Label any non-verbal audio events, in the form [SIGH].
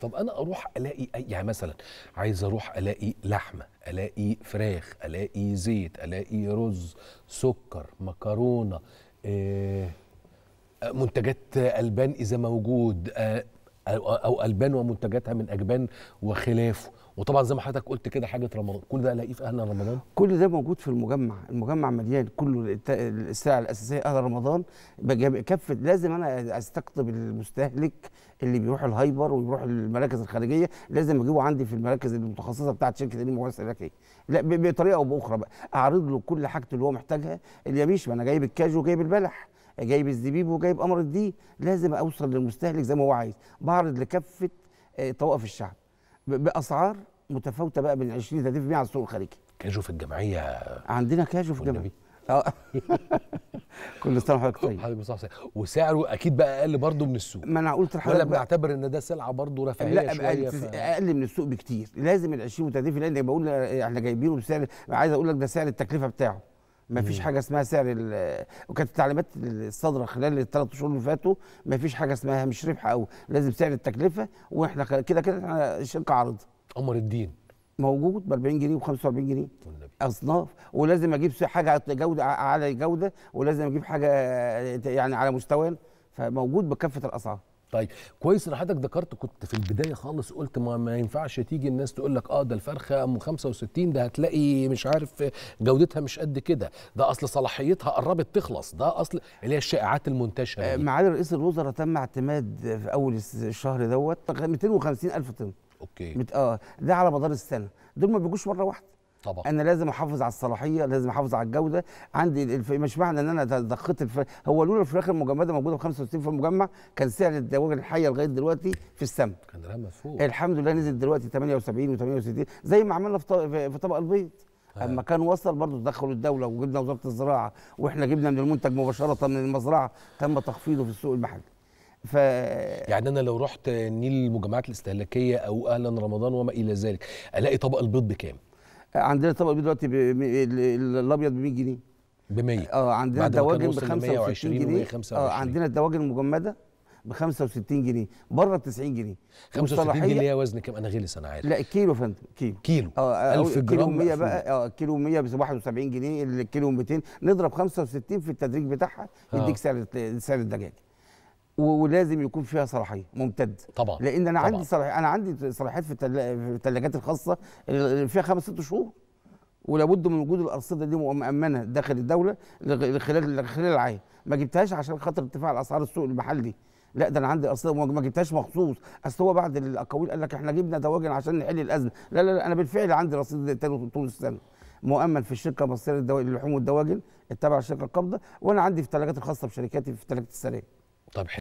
طب انا اروح الاقي يعني مثلا عايز اروح الاقي لحمه الاقي فراخ الاقي زيت الاقي رز سكر مكرونه آه منتجات البان اذا موجود آه او البان ومنتجاتها من اجبان وخلافه وطبعا زي ما حضرتك قلت كده حاجه رمضان كل ده الاقيه في اهل رمضان كل ده موجود في المجمع المجمع مليان كله السلع الاساسيه اهل رمضان كافه لازم انا استقطب المستهلك اللي بيروح الهايبر ويروح المراكز الخارجيه لازم اجيبه عندي في المراكز المتخصصه بتاعه شركه الموارد السلكيه لا بطريقه او باخرى بقى اعرض له كل حاجته اللي هو محتاجها اليابيش ما انا جايب الكاجو وجايب البلح جايب الزبيب وجايب قمر دي لازم اوصل للمستهلك زي ما هو عايز بعرض لكافه آه، طوائف الشعب باسعار متفاوته بقى من 20 30% على السوق الخارجي كاجو في الجمعيه عندنا كاجو في الجمعيه آه. [LAUGHS] كل سنه وحضرتك طيب حضرتك صح صح وسعره اكيد بقى اقل برضه من السوق ما انا قلت لحضرتك ولا بنعتبر ان ده سلعه برضه رفاهيه لا شويه ف... اقل من السوق بكتير لازم ال 20 و 30 لان بقول احنا جايبينه بسعر عايز اقول لك ده سعر التكلفه بتاعه ما فيش حاجه اسمها سعر وكانت التعليمات الصادره خلال الثلاث شهور اللي فاتوا ما فيش حاجه اسمها مش ربح او لازم سعر التكلفه واحنا كده كده احنا شركه عارضه قمر الدين موجود ب 40 جنيه و45 جنيه اصناف ولازم اجيب حاجه جوده على جوده ولازم اجيب حاجه يعني على مستوى فموجود بكافه الاسعار طيب كويس ان حضرتك ذكرت كنت في البدايه خالص قلت ما, ما ينفعش تيجي الناس تقول لك اه ده الفرخه ام 65 ده هتلاقي مش عارف جودتها مش قد كده ده اصل صلاحيتها قربت تخلص ده اصل اللي هي الشائعات المنتشره آه، معالي رئيس الوزراء تم اعتماد في اول الشهر دوت 250 الف طن اوكي اه ده على مدار السنه دول ما بيجوش مره واحده طبعا انا لازم احافظ على الصلاحيه لازم احافظ على الجوده عندي الف... مش معنى ان انا دقيت الف... هو لولا الفراخ المجمده موجوده ب 65 في المجمع كان سعر الدواجن الحيه لغايه دلوقتي في السم كان رقم مفهوم الحمد لله نزل دلوقتي 78 و68 زي ما عملنا في, طبق... في طبق البيض أيوة. اما كان وصل برضه تدخل الدوله وجبنا وزاره الزراعه واحنا جبنا من المنتج مباشره من المزرعه تم تخفيضه في السوق المحلي ف... يعني انا لو رحت نيل المجمعات الاستهلاكيه او اهلا رمضان وما الى ذلك الاقي طبق البيض بكام عندنا طبق بيض دلوقتي الابيض ب 100 جنيه ب 100 اه عندنا الدواجن ب 25 جنيه اه عندنا الدواجن المجمده ب 65 جنيه بره ب 90 جنيه 65 جنيه ليها وزن كام انا غلس انا عارف لا الكيلو يا فندم كيلو كيلو اه 1000 آه، جرام 100 بقى اه كيلو 100 ب 71 جنيه الكيلو 200 نضرب 65 في التدريج بتاعها يديك آه. سعر سعر الدجاج ولازم يكون فيها صلاحيه ممتد طبعا لان انا طبعًا. عندي صلاحيه انا عندي صلاحيات في الثلاجات الخاصه اللي فيها خمس ست شهور ولابد من وجود الارصده دي مؤمنه داخل الدوله خلال خلال العام ما جبتهاش عشان خاطر ارتفاع اسعار السوق المحلي لا ده انا عندي ارصده ما جبتهاش مخصوص اصل هو بعد الاقاويل قال لك احنا جبنا دواجن عشان نحل الازمه لا لا لا انا بالفعل عندي رصيد طول السنه مؤمن في الشركه المصريه للحوم والدواجن التابعه للشركه القابضه وانا عندي في الثلاجات الخاصه بشركاتي في ثلاجه السراير طب